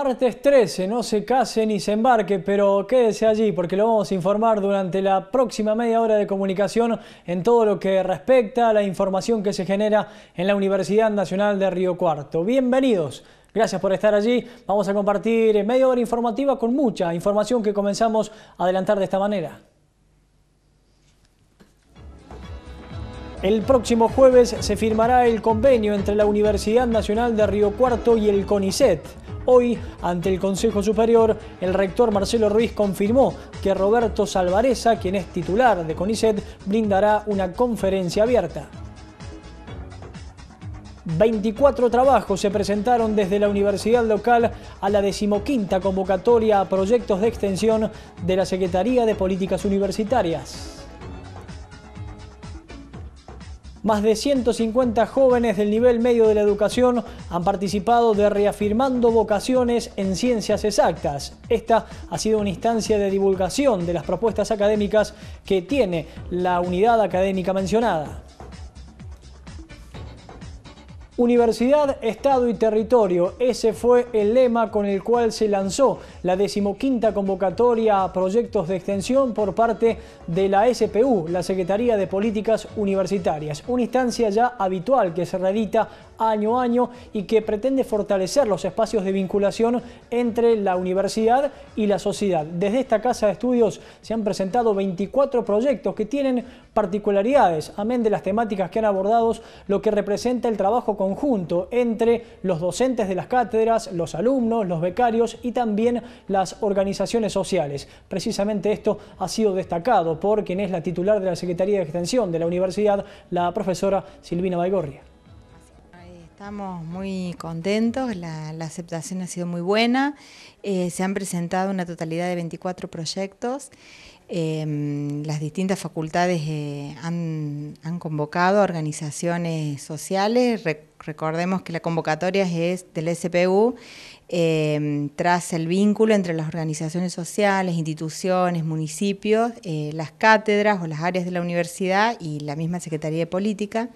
Martes 13, no se case ni se embarque, pero quédese allí porque lo vamos a informar durante la próxima media hora de comunicación en todo lo que respecta a la información que se genera en la Universidad Nacional de Río Cuarto. Bienvenidos. Gracias por estar allí. Vamos a compartir media hora informativa con mucha información que comenzamos a adelantar de esta manera. El próximo jueves se firmará el convenio entre la Universidad Nacional de Río Cuarto y el CONICET Hoy, ante el Consejo Superior, el rector Marcelo Ruiz confirmó que Roberto Salvareza, quien es titular de CONICET, brindará una conferencia abierta. 24 trabajos se presentaron desde la universidad local a la decimoquinta convocatoria a proyectos de extensión de la Secretaría de Políticas Universitarias más de 150 jóvenes del nivel medio de la educación han participado de Reafirmando Vocaciones en Ciencias Exactas. Esta ha sido una instancia de divulgación de las propuestas académicas que tiene la unidad académica mencionada. Universidad, Estado y Territorio, ese fue el lema con el cual se lanzó la decimoquinta convocatoria a proyectos de extensión por parte de la SPU, la Secretaría de Políticas Universitarias, una instancia ya habitual que se reedita año a año y que pretende fortalecer los espacios de vinculación entre la universidad y la sociedad. Desde esta casa de estudios se han presentado 24 proyectos que tienen particularidades, amén de las temáticas que han abordado, lo que representa el trabajo con conjunto entre los docentes de las cátedras, los alumnos, los becarios y también las organizaciones sociales. Precisamente esto ha sido destacado por quien es la titular de la Secretaría de Extensión de la Universidad, la profesora Silvina Baigorria. Estamos muy contentos, la, aceptación ha sido muy buena, eh, se han presentado una totalidad de 24 proyectos Em, las distintas facultades eh, han, convocado organizaciones sociales. recordemos que la convocatoria es del SPU em, tras el vínculo entre las organizaciones sociales, instituciones, municipios, eh, las cátedras o las áreas de la universidad y la misma Secretaría de Política.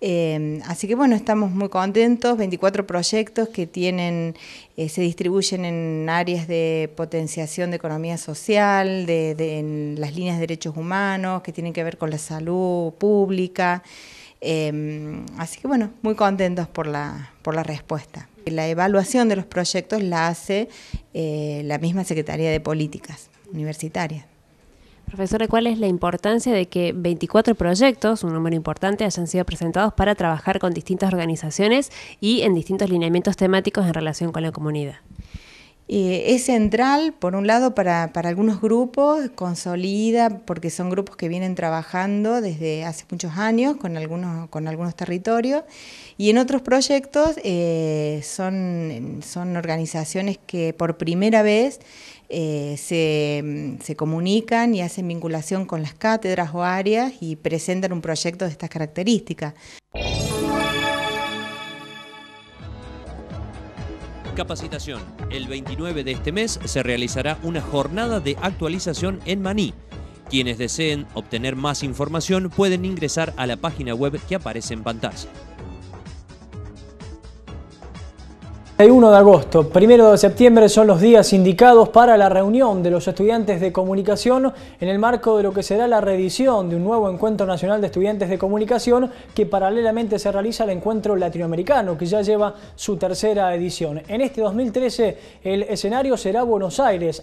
Em, así que bueno, estamos muy contentos, 24 proyectos que tienen, eh, se distribuyen en áreas de potenciación de economía social, de, en las líneas de derechos humanos, que tienen que ver con la salud pública. Em, así que bueno, muy contentos por la, por la respuesta. La evaluación de los proyectos la hace eh, la misma Secretaría de Políticas Universitarias. Profesora, ¿cuál es la importancia de que 24 proyectos, un número importante, hayan sido presentados para trabajar con distintas organizaciones y en distintos lineamientos temáticos en relación con la comunidad? Eh, es central, por un lado, para, algunos grupos, consolida, porque son grupos que vienen trabajando desde hace muchos años con algunos, con algunos territorios, y en otros proyectos eh, son, son organizaciones que por primera vez eh, se, se, comunican y hacen vinculación con las cátedras o áreas y presentan un proyecto de estas características. Capacitación. El 29 de este mes se realizará una jornada de actualización en Maní. Quienes deseen obtener más información pueden ingresar a la página web que aparece en pantalla. El 1 de agosto, 1 de septiembre son los días indicados para la reunión de los estudiantes de comunicación en el marco de lo que será la reedición de un nuevo encuentro nacional de estudiantes de comunicación que paralelamente se realiza el encuentro latinoamericano que ya lleva su tercera edición. En este 2013 el escenario será Buenos Aires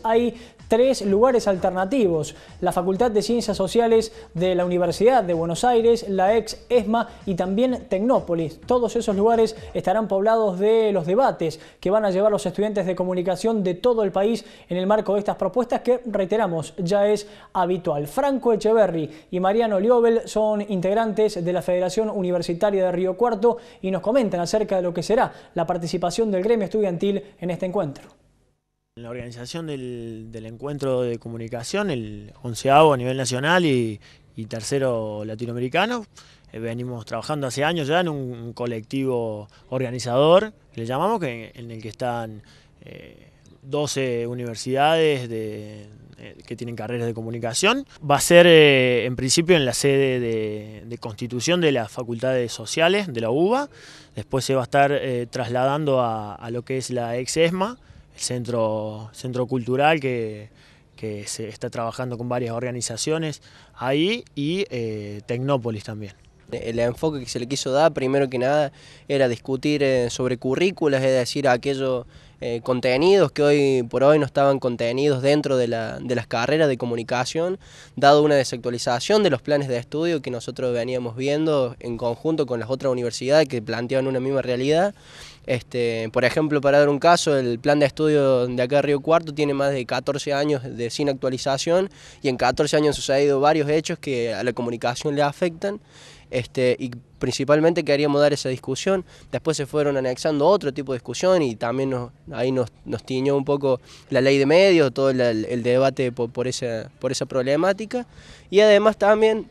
tres lugares alternativos, la Facultad de Ciencias Sociales de la Universidad de Buenos Aires, la ex ESMA y también Tecnópolis. Todos esos lugares estarán poblados de los debates que van a llevar los estudiantes de comunicación de todo el país en el marco de estas propuestas que, reiteramos, ya es habitual. Franco Echeverri y Mariano Liobel son integrantes de la Federación Universitaria de Río Cuarto y nos comentan acerca de lo que será la participación del gremio estudiantil en este encuentro. En la organización del, encuentro de comunicación, el onceavo a nivel nacional y, tercero latinoamericano, eh, venimos trabajando hace años ya en un, colectivo organizador, que le llamamos, que, en el que están 12 eh, universidades eh, que tienen carreras de comunicación. Va a ser en principio en la sede de, constitución de las facultades sociales de la UBA, después se va a estar trasladando a lo que es la ex-ESMA, el centro, centro cultural que, se está trabajando con varias organizaciones ahí y eh, Tecnópolis también. El enfoque que se le quiso dar, primero que nada, era discutir eh, sobre currículas, es decir, aquello eh, contenidos que hoy por hoy no estaban contenidos dentro de, las carreras de comunicación, dado una desactualización de los planes de estudio que nosotros veníamos viendo en conjunto con las otras universidades que planteaban una misma realidad. Este, por ejemplo, para dar un caso, el plan de estudio de acá de Río Cuarto tiene más de 14 años de sin actualización y en 14 años han sucedido varios hechos que a la comunicación le afectan este, y principalmente queríamos dar esa discusión, después se fueron anexando otro tipo de discusión y también ahí nos, tiñó un poco la ley de medios, todo el, debate por, esa, por esa problemática y además también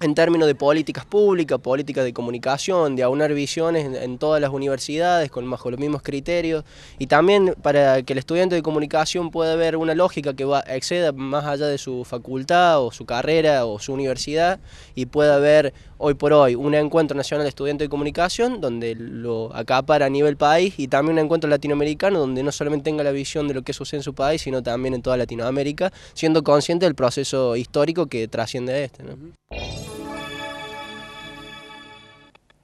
en términos de políticas públicas, políticas de comunicación, de aunar visiones en, todas las universidades con bajo los mismos criterios y también para que el estudiante de comunicación pueda ver una lógica que va, exceda más allá de su facultad o su carrera o su universidad y pueda ver hoy por hoy un encuentro nacional de estudiantes de comunicación donde lo acapara a nivel país y también un encuentro latinoamericano donde no solamente tenga la visión de lo que sucede en su país sino también en toda Latinoamérica siendo consciente del proceso histórico que trasciende este.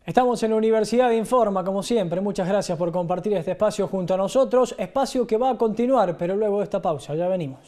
Estamos en la Universidad de Informa, como siempre. Muchas gracias por compartir este espacio junto a nosotros. Espacio que va a continuar, pero luego de esta pausa, ya venimos.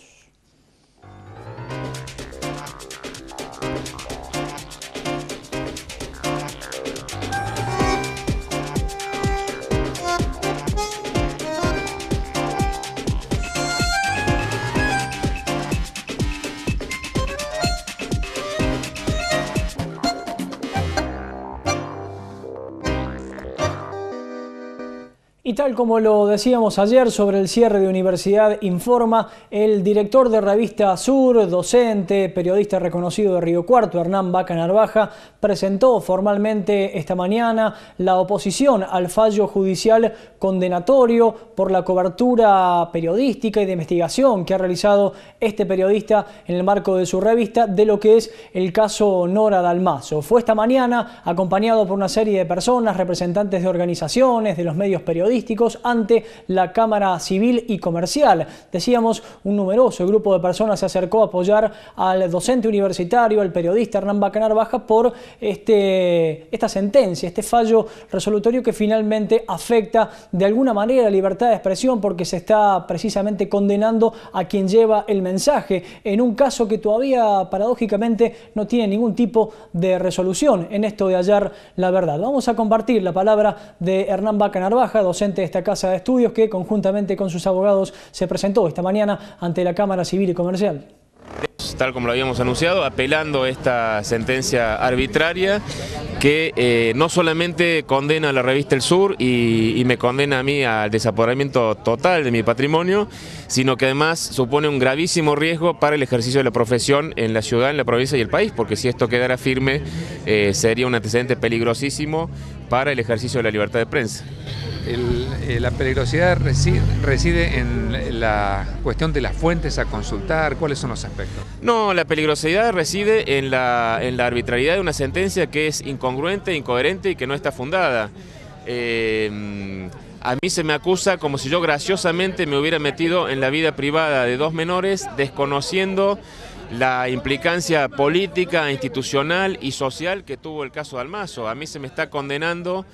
Y tal como lo decíamos ayer sobre el cierre de Universidad Informa, el director de Revista Sur, docente, periodista reconocido de Río Cuarto, Hernán Baca Narvaja, presentó formalmente esta mañana la oposición al fallo judicial condenatorio por la cobertura periodística y de investigación que ha realizado este periodista en el marco de su revista de lo que es el caso Nora Dalmazo. Fue esta mañana acompañado por una serie de personas, representantes de organizaciones, de los medios periodísticos, ante la Cámara Civil y Comercial. Decíamos, un numeroso grupo de personas se acercó a apoyar al docente universitario, al periodista Hernán Bacanar Baja, por este, esta sentencia, este fallo resolutorio que finalmente afecta de alguna manera la libertad de expresión porque se está precisamente condenando a quien lleva el mensaje en un caso que todavía paradójicamente no tiene ningún tipo de resolución en esto de hallar la verdad. Vamos a compartir la palabra de Hernán Bacanar Baja, docente de esta casa de estudios que conjuntamente con sus abogados se presentó esta mañana ante la Cámara Civil y Comercial tal como lo habíamos anunciado, apelando esta sentencia arbitraria que eh, no solamente condena a la revista El Sur y, me condena a mí al desapoderamiento total de mi patrimonio, sino que además supone un gravísimo riesgo para el ejercicio de la profesión en la ciudad, en la provincia y el país, porque si esto quedara firme eh, sería un antecedente peligrosísimo para el ejercicio de la libertad de prensa. El, eh, la peligrosidad reside, en la cuestión de las fuentes a consultar, ¿cuáles son los aspectos? No, la peligrosidad reside en la, arbitrariedad de una sentencia que es incongruente, incoherente y que no está fundada. Em, a mí se me acusa como si yo graciosamente me hubiera metido en la vida privada de dos menores, desconociendo la implicancia política, institucional y social que tuvo el caso de Almazo. A mí se me está condenando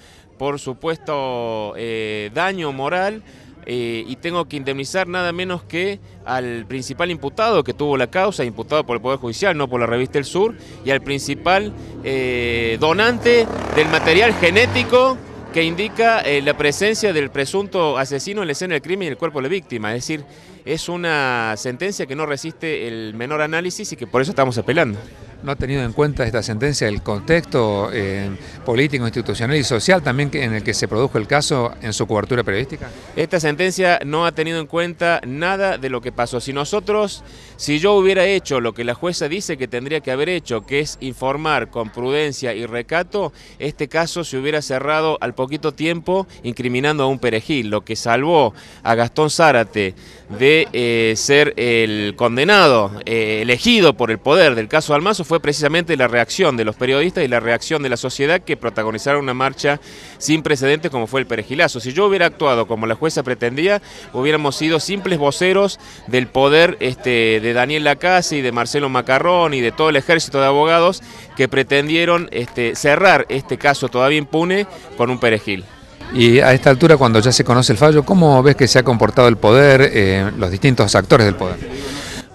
por supuesto eh, daño moral eh, y tengo que indemnizar nada menos que al principal imputado que tuvo la causa, imputado por el Poder Judicial, no por la revista El Sur, y al principal eh, donante del material genético que indica la presencia del presunto asesino en la escena del crimen y el cuerpo de la víctima. Es decir, es una sentencia que no resiste el menor análisis y que por eso estamos apelando no ha tenido en cuenta esta sentencia el contexto eh, político, institucional y social también en el que se produjo el caso en su cobertura periodística? Esta sentencia no ha tenido en cuenta nada de lo que pasó. Si nosotros, si yo hubiera hecho lo que la jueza dice que tendría que haber hecho, que es informar con prudencia y recato, este caso se hubiera cerrado al poquito tiempo incriminando a un perejil, lo que salvó a Gastón Zárate de eh, ser el condenado, eh, elegido por el poder del caso Almazo, fue precisamente la reacción de los periodistas y la reacción de la sociedad que protagonizaron una marcha sin precedentes como fue el perejilazo. Si yo hubiera actuado como la jueza pretendía, hubiéramos sido simples voceros del poder este, de Daniel Lacase y de Marcelo Macarrón y de todo el ejército de abogados que pretendieron este, cerrar este caso todavía impune con un perejil. Y a esta altura, cuando ya se conoce el fallo, ¿cómo ves que se ha comportado el poder, eh, los distintos actores del poder?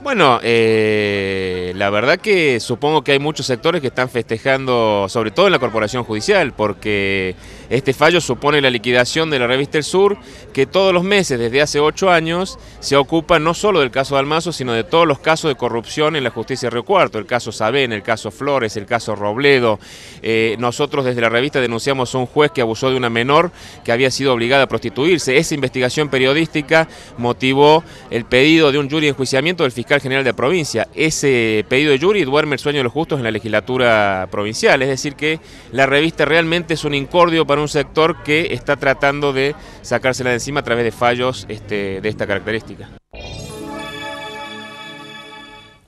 Bueno, eh, la verdad que supongo que hay muchos sectores que están festejando, sobre todo en la Corporación Judicial, porque este fallo supone la liquidación de la revista El Sur, que todos los meses, desde hace ocho años, se ocupa no solo del caso de Almazo, sino de todos los casos de corrupción en la justicia de Río Cuarto, el caso Sabén, el caso Flores, el caso Robledo. Eh, nosotros desde la revista denunciamos a un juez que abusó de una menor que había sido obligada a prostituirse. Esa investigación periodística motivó el pedido de un jury de enjuiciamiento del fiscal general de provincia. Ese pedido de jury duerme el sueño de los justos en la legislatura provincial, es decir que la revista realmente es un incordio para un sector que está tratando de sacársela de encima a través de fallos este, de esta característica.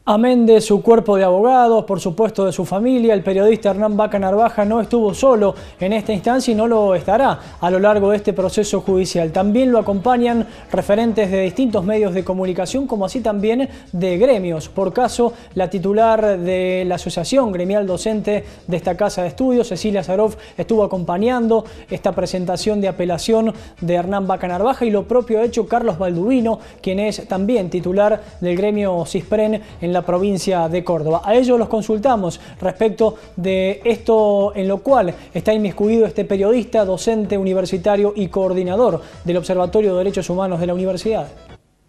Amén de su cuerpo de abogados, por supuesto de su familia, el periodista Hernán Baca Narvaja no estuvo solo en esta instancia y no lo estará a lo largo de este proceso judicial. También lo acompañan referentes de distintos medios de comunicación, como así también de gremios. Por caso, la titular de la Asociación Gremial Docente de esta Casa de Estudios, Cecilia Zarov, estuvo acompañando esta presentación de apelación de Hernán Baca Narvaja y lo propio ha hecho Carlos balduvino quien es también titular del gremio CISPREN en la provincia de Córdoba. A ellos los consultamos respecto de esto en lo cual está inmiscuido este periodista, docente universitario y coordinador del Observatorio de Derechos Humanos de la Universidad.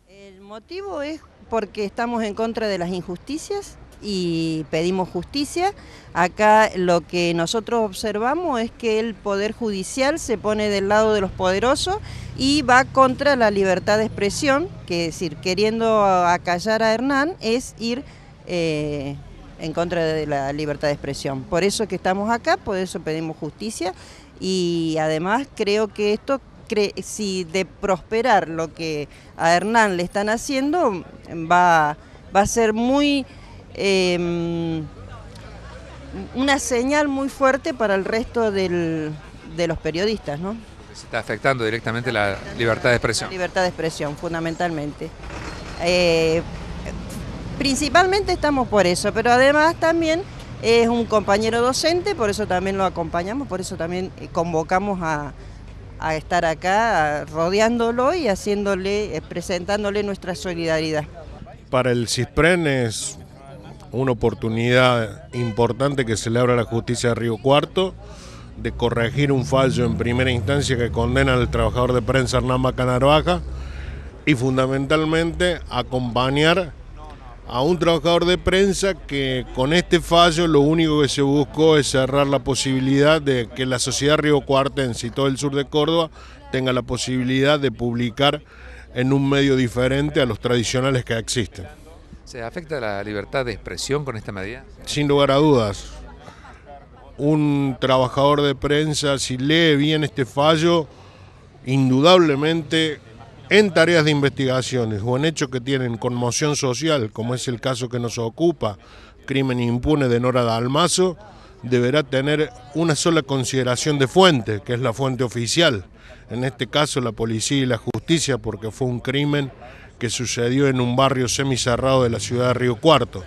El motivo es porque estamos en contra de las injusticias y pedimos justicia. Acá lo que nosotros observamos es que el Poder Judicial se pone del lado de los poderosos y va contra la libertad de expresión, que es decir, queriendo acallar a Hernán es ir... Eh, en contra de la libertad de expresión. Por eso que estamos acá, por eso pedimos justicia y además creo que esto, si de prosperar lo que a Hernán le están haciendo, va, va a ser muy Em, una señal muy fuerte para el resto del, de los periodistas, ¿no? Se está afectando directamente la libertad de expresión. libertad de expresión, fundamentalmente. Eh, principalmente estamos por eso, pero además también es un compañero docente, por eso también lo acompañamos, por eso también eh, convocamos a, estar acá rodeándolo y haciéndole, eh, presentándole nuestra solidaridad. Para el CISPREN es una oportunidad importante que se le a la justicia de Río Cuarto de corregir un fallo en primera instancia que condena al trabajador de prensa Hernán Bacanarvaja y fundamentalmente acompañar a un trabajador de prensa que con este fallo lo único que se buscó es cerrar la posibilidad de que la sociedad Río Cuartense y todo el sur de Córdoba tenga la posibilidad de publicar en un medio diferente a los tradicionales que existen. ¿Se afecta la libertad de expresión con esta medida? Sin lugar a dudas. Un trabajador de prensa, si lee bien este fallo, indudablemente en tareas de investigaciones o en hechos que tienen conmoción social, como es el caso que nos ocupa, crimen impune de Nora Dalmazo, deberá tener una sola consideración de fuente, que es la fuente oficial, en este caso la policía y la justicia, porque fue un crimen que sucedió en un barrio semicerrado de la ciudad de Río Cuarto.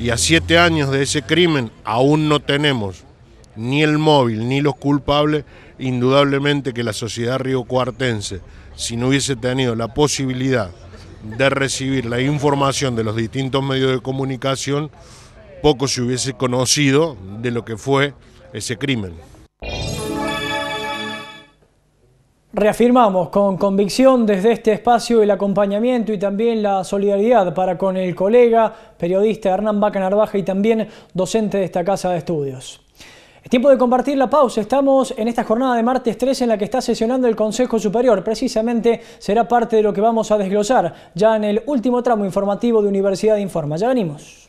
Y a siete años de ese crimen aún no tenemos ni el móvil ni los culpables. Indudablemente que la sociedad río cuartense, si no hubiese tenido la posibilidad de recibir la información de los distintos medios de comunicación, poco se hubiese conocido de lo que fue ese crimen. Reafirmamos con convicción desde este espacio el acompañamiento y también la solidaridad para con el colega periodista Hernán Baca Narvaja y también docente de esta casa de estudios. Es tiempo de compartir la pausa. Estamos en esta jornada de martes 3 en la que está sesionando el Consejo Superior. Precisamente será parte de lo que vamos a desglosar ya en el último tramo informativo de Universidad Informa. Ya venimos.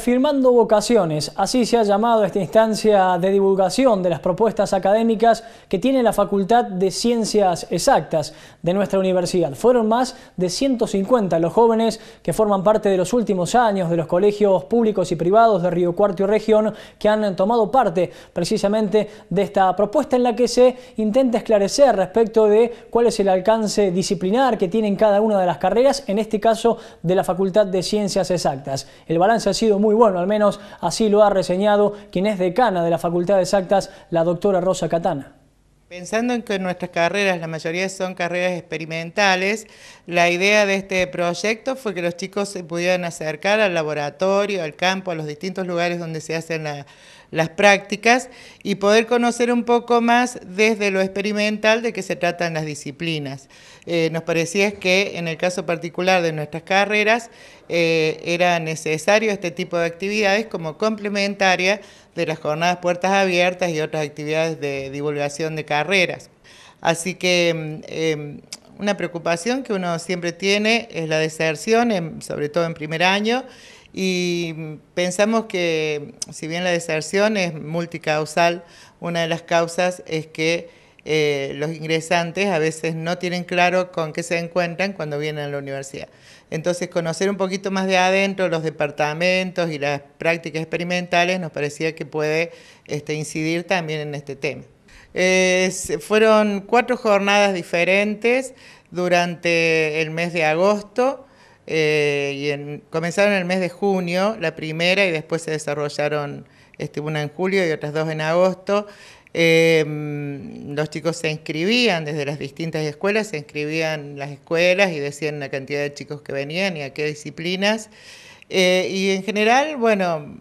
firmando vocaciones, así se ha llamado esta instancia de divulgación de las propuestas académicas que tiene la Facultad de Ciencias Exactas de nuestra universidad. Fueron más de 150 los jóvenes que forman parte de los últimos años de los colegios públicos y privados de Río Cuarto y Región que han tomado parte precisamente de esta propuesta en la que se intenta esclarecer respecto de cuál es el alcance disciplinar que tienen cada una de las carreras, en este caso de la Facultad de Ciencias Exactas. El balance ha sido muy muy bueno, al menos así lo ha reseñado quien es decana de la Facultad de Exactas, la doctora Rosa Catana. Pensando en que nuestras carreras, la mayoría son carreras experimentales, la idea de este proyecto fue que los chicos se pudieran acercar al laboratorio, al campo, a los distintos lugares donde se hacen la, las prácticas y poder conocer un poco más desde lo experimental de qué se tratan las disciplinas. Eh, nos parecía que en el caso particular de nuestras carreras eh, era necesario este tipo de actividades como complementaria de las jornadas puertas abiertas y otras actividades de divulgación de carreras. Así que em, em, una preocupación que uno siempre tiene es la deserción, em, sobre todo en primer año, y pensamos que, si bien la deserción es multicausal, una de las causas es que eh, los ingresantes a veces no tienen claro con qué se encuentran cuando vienen a la universidad. Entonces, conocer un poquito más de adentro los departamentos y las prácticas experimentales nos parecía que puede este, incidir también en este tema. Eh, fueron cuatro jornadas diferentes durante el mes de agosto eh, y comenzaron en el mes de junio la primera y después se desarrollaron este, una en julio y otras dos en agosto. Eh, los chicos se inscribían desde las distintas escuelas, se inscribían las escuelas y decían la cantidad de chicos que venían y a qué disciplinas. Eh, y en general, bueno,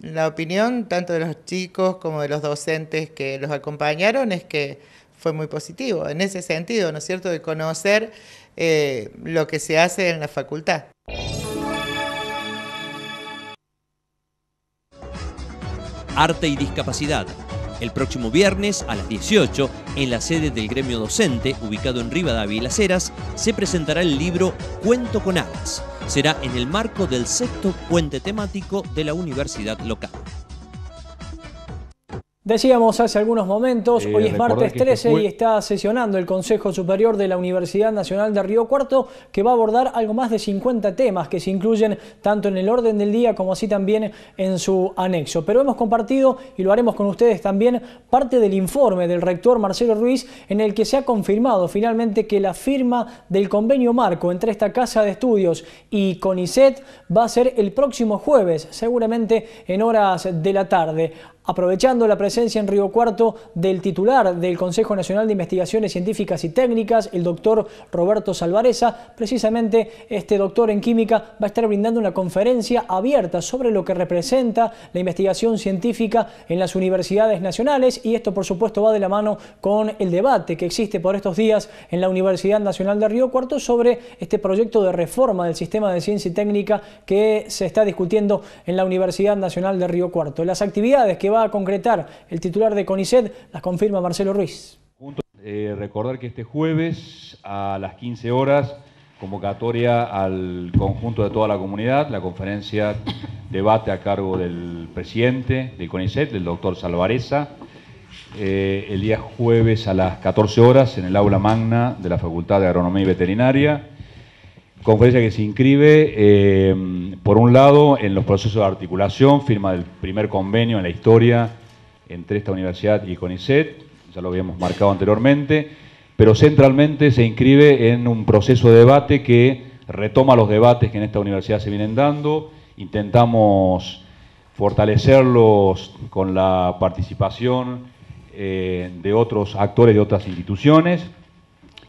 la opinión tanto de los chicos como de los docentes que los acompañaron es que fue muy positivo en ese sentido, ¿no es cierto?, de conocer eh, lo que se hace en la facultad. Arte y Discapacidad. El próximo viernes a las 18, en la sede del gremio docente, ubicado en Rivadavia y Las Heras, se presentará el libro Cuento con Alas. Será en el marco del sexto puente temático de la universidad local. Decíamos hace algunos momentos, eh, hoy es martes 13 y está sesionando el Consejo Superior de la Universidad Nacional de Río Cuarto, que va a abordar algo más de 50 temas que se incluyen tanto en el orden del día como así también en su anexo. Pero hemos compartido, y lo haremos con ustedes también, parte del informe del rector Marcelo Ruiz, en el que se ha confirmado finalmente que la firma del convenio marco entre esta Casa de Estudios y CONICET va a ser el próximo jueves, seguramente en horas de la tarde aprovechando la presencia en Río Cuarto del titular del Consejo Nacional de Investigaciones Científicas y Técnicas, el doctor Roberto Salvareza. Precisamente este doctor en química va a estar brindando una conferencia abierta sobre lo que representa la investigación científica en las universidades nacionales y esto por supuesto va de la mano con el debate que existe por estos días en la Universidad Nacional de Río Cuarto sobre este proyecto de reforma del sistema de ciencia y técnica que se está discutiendo en la Universidad Nacional de Río Cuarto. Las actividades que va va a concretar el titular de CONICET, las confirma Marcelo Ruiz. Eh, recordar que este jueves a las 15 horas, convocatoria al conjunto de toda la comunidad, la conferencia debate a cargo del presidente de CONICET, el doctor Salvareza, eh, el día jueves a las 14 horas en el aula magna de la Facultad de Agronomía y Veterinaria Conferencia que se inscribe, eh, por un lado, en los procesos de articulación, firma del primer convenio en la historia entre esta universidad y CONICET, ya lo habíamos marcado anteriormente, pero centralmente se inscribe en un proceso de debate que retoma los debates que en esta universidad se vienen dando, intentamos fortalecerlos con la participación eh, de otros actores de otras instituciones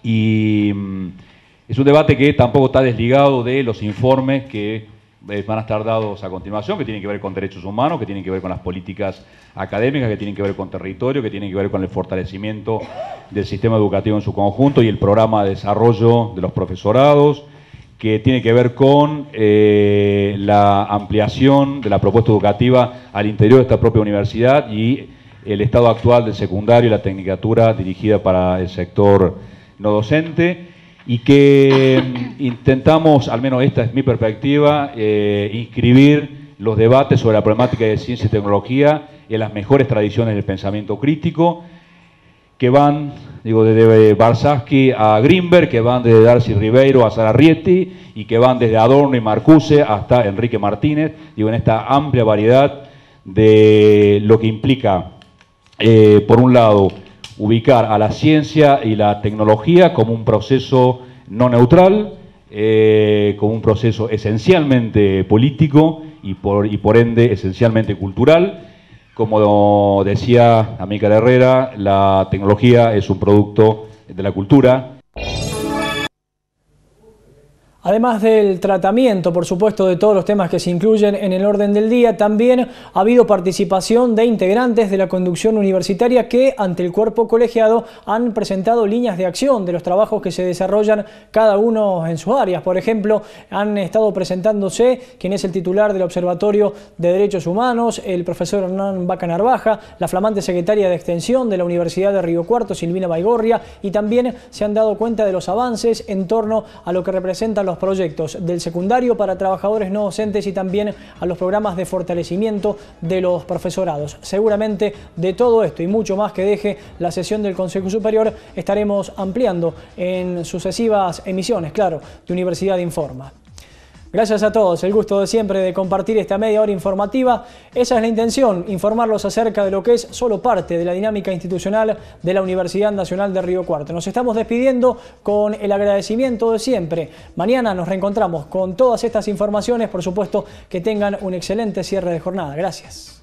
y mm, es un debate que tampoco está desligado de los informes que eh, van a estar dados a continuación, que tienen que ver con derechos humanos, que tienen que ver con las políticas académicas, que tienen que ver con territorio, que tienen que ver con el fortalecimiento del sistema educativo en su conjunto y el programa de desarrollo de los profesorados, que tiene que ver con eh, la ampliación de la propuesta educativa al interior de esta propia universidad y el estado actual del secundario y la tecnicatura dirigida para el sector no docente y que mm, intentamos, al menos esta es mi perspectiva, eh, inscribir los debates sobre la problemática de ciencia y tecnología en las mejores tradiciones del pensamiento crítico, que van, digo, desde Barsaski a Greenberg, que van desde Darcy Ribeiro a Sararrieti, y que van desde Adorno y Marcuse hasta Enrique Martínez, digo, en esta amplia variedad de lo que implica, eh, por un lado, ubicar a la ciencia y la tecnología como un proceso no neutral, eh, como un proceso esencialmente político y por, por ende esencialmente cultural. Como decía Amícar Herrera, la tecnología es un producto de la cultura, Además del tratamiento, por supuesto, de todos los temas que se incluyen en el orden del día, también ha habido participación de integrantes de la conducción universitaria que ante el cuerpo colegiado han presentado líneas de acción de los trabajos que se desarrollan cada uno en sus áreas. Por ejemplo, han estado presentándose quien es el titular del Observatorio de Derechos Humanos, el profesor Hernán Baca Narvaja, la flamante secretaria de Extensión de la Universidad de Río Cuarto, Silvina Baigorria, y también se han dado cuenta de los avances en torno a lo que representan los proyectos del secundario para trabajadores no docentes y también a los programas de fortalecimiento de los profesorados. Seguramente de todo esto y mucho más que deje la sesión del Consejo Superior estaremos ampliando en sucesivas emisiones, claro, de Universidad Informa. Gracias a todos, el gusto de siempre de compartir esta media hora informativa. Esa es la intención, informarlos acerca de lo que es solo parte de la dinámica institucional de la Universidad Nacional de Río Cuarto. Nos estamos despidiendo con el agradecimiento de siempre. Mañana nos reencontramos con todas estas informaciones, por supuesto que tengan un excelente cierre de jornada. Gracias.